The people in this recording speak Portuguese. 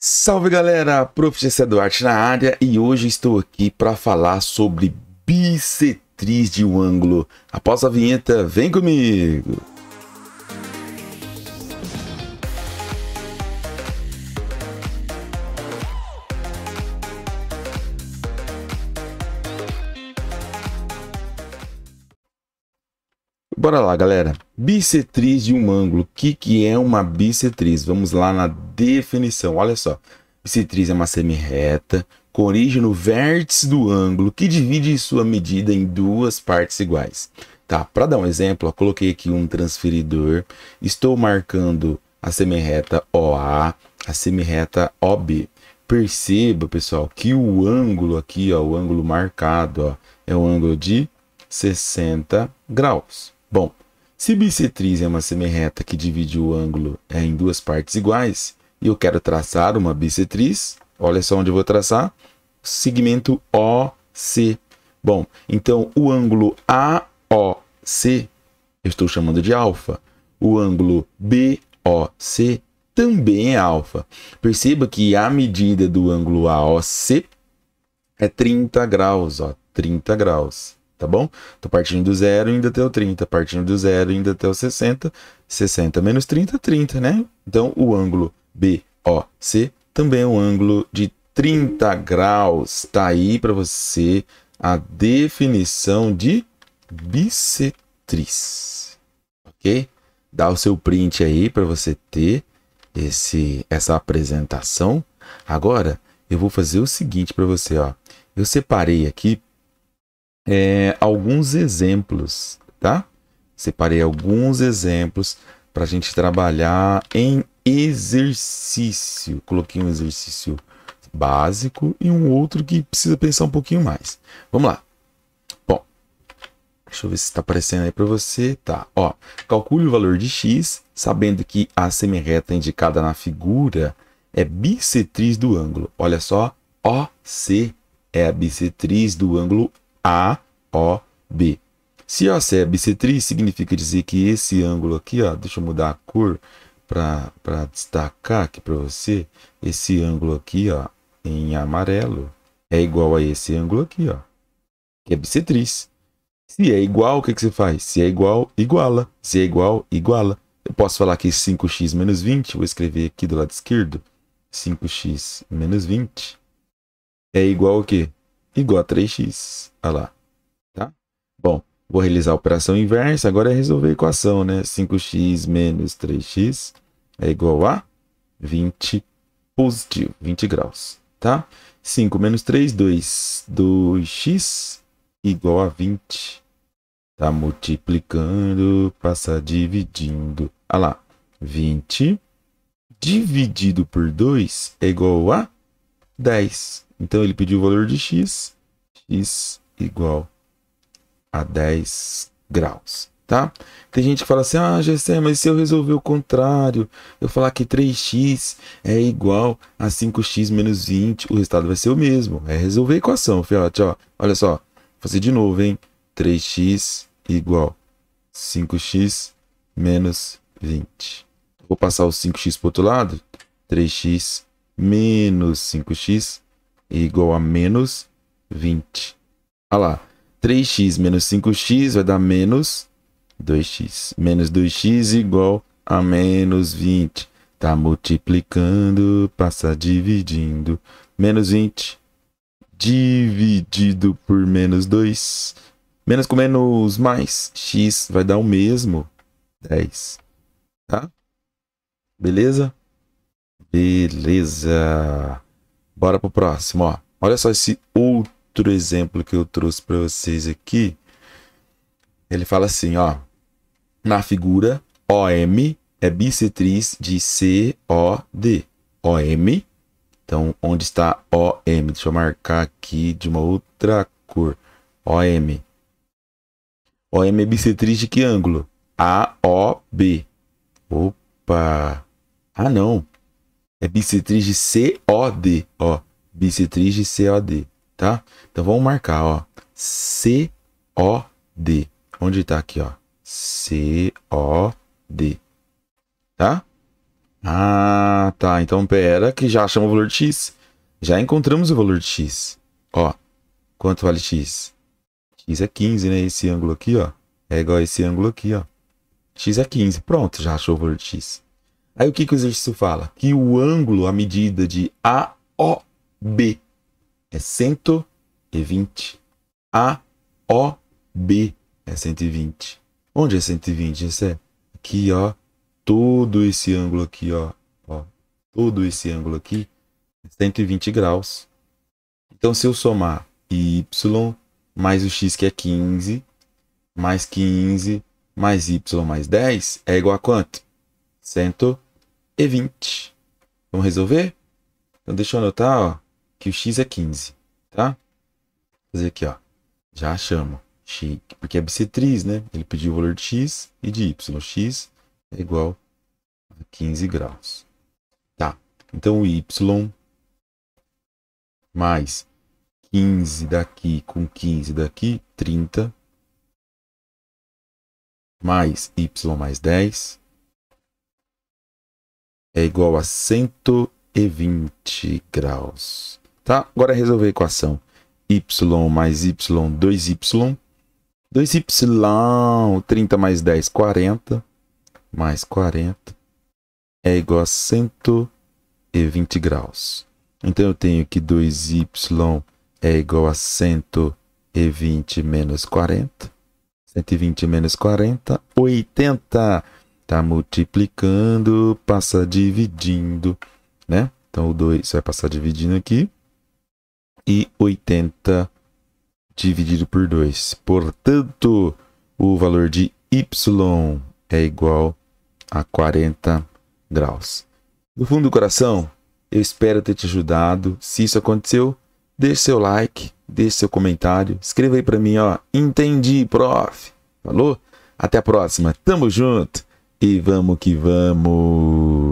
Salve galera, Prof. Jesse Duarte na área e hoje estou aqui para falar sobre bissetriz de um ângulo. Após a vinheta, vem comigo! Bora lá, galera. Bissetriz de um ângulo. O que, que é uma bissetriz? Vamos lá na definição. Olha só. Bissetriz é uma semi-reta com origem no vértice do ângulo que divide sua medida em duas partes iguais. Tá? Para dar um exemplo, eu coloquei aqui um transferidor. Estou marcando a semi-reta OA, a semi-reta OB. Perceba, pessoal, que o ângulo aqui, ó, o ângulo marcado, ó, é um ângulo de 60 graus. Bom, se bissetriz é uma semirreta que divide o ângulo é, em duas partes iguais, e eu quero traçar uma bissetriz, olha só onde eu vou traçar, segmento OC. Bom, então o ângulo AOC eu estou chamando de alfa. O ângulo BOC também é alfa. Perceba que a medida do ângulo AOC é 30 graus, ó, 30 graus tá bom? Tô partindo do zero ainda até o 30, partindo do zero ainda até o 60, 60 menos 30, 30, né? Então, o ângulo BOC também é um ângulo de 30 graus. Tá aí para você a definição de bissetriz, ok? Dá o seu print aí para você ter esse, essa apresentação. Agora, eu vou fazer o seguinte para você, ó. Eu separei aqui é, alguns exemplos, tá? Separei alguns exemplos para a gente trabalhar em exercício. Coloquei um exercício básico e um outro que precisa pensar um pouquinho mais. Vamos lá. Bom, deixa eu ver se está aparecendo aí para você. Tá, ó. Calcule o valor de x, sabendo que a semirreta indicada na figura é bissetriz do ângulo. Olha só, OC é a bissetriz do ângulo a, O, B. Se OC é bissetriz, significa dizer que esse ângulo aqui, ó, deixa eu mudar a cor para destacar aqui para você, esse ângulo aqui, ó, em amarelo, é igual a esse ângulo aqui, ó, que é bissetriz. Se é igual, o que, que você faz? Se é igual, iguala. Se é igual, iguala. Eu posso falar que 5x menos 20, vou escrever aqui do lado esquerdo, 5x menos 20 é igual a quê? igual a 3x. Olha lá. Tá? Bom, vou realizar a operação inversa. Agora é resolver a equação, né? 5x menos 3x é igual a 20 positivo, 20 graus. Tá? 5 menos 3, 2. 2x igual a 20. Tá multiplicando, passa dividindo. Olha lá. 20 dividido por 2 é igual a 10. Então ele pediu o valor de x, x igual a 10 graus, tá? Tem gente que fala assim, ah, Gessé, mas se eu resolver o contrário, eu falar que 3x é igual a 5x menos 20, o resultado vai ser o mesmo. É resolver a equação, fiote, ó. Olha só, vou fazer de novo, hein? 3x igual 5x menos 20. Vou passar o 5x para o outro lado. 3x menos 5x é igual a menos 20. Olha lá. 3x menos 5x vai dar menos 2x. Menos 2x igual a menos 20. Está multiplicando, passa dividindo. Menos 20 dividido por menos 2. Menos com menos mais. X vai dar o mesmo. 10. Tá? Beleza? Beleza. Bora pro próximo, ó. Olha só esse outro exemplo que eu trouxe para vocês aqui. Ele fala assim, ó. Na figura, OM é bissetriz de COD. OM, então onde está OM? Deixa eu marcar aqui de uma outra cor. OM. OM é bissetriz de que ângulo? AOB. Opa! Ah, não. É bissetriz COD, ó. Bissetriz COD, tá? Então vamos marcar, ó. COD. Onde tá aqui, ó? COD. Tá? Ah, tá. Então pera que já achamos o valor de x. Já encontramos o valor de x. Ó, quanto vale x? x é 15, né? Esse ângulo aqui, ó, é igual a esse ângulo aqui, ó. x é 15. Pronto, já achou o valor de x. Aí o que, que o exercício fala? Que o ângulo, a medida de AOB é 120. AOB é 120. Onde é 120? Isso é aqui, ó. Todo esse ângulo aqui, ó. ó todo esse ângulo aqui é 120 graus. Então, se eu somar y mais o x que é 15, mais 15, mais y mais 10, é igual a quanto? 120 e 20. Vamos resolver? Então deixa eu anotar ó, que o x é 15, tá? Vou fazer aqui, ó. Já achamos. porque é bissetriz, né? Ele pediu o valor de x e de y. x é igual a 15 graus. Tá, então o y mais 15 daqui com 15 daqui, 30. Mais y mais 10 é igual a 120 graus. Tá? Agora é resolver a equação y mais y, 2y. 2y, 30 mais 10, 40. Mais 40 é igual a 120 graus. Então, eu tenho que 2y é igual a 120 menos 40. 120 menos 40, 80 tá multiplicando, passa dividindo, né? Então, o 2 vai passar dividindo aqui. E 80 dividido por 2. Portanto, o valor de y é igual a 40 graus. Do fundo do coração, eu espero ter te ajudado. Se isso aconteceu, deixe seu like, deixe seu comentário, escreva aí para mim, ó, entendi, prof. Falou? Até a próxima. Tamo junto. E vamos que vamos!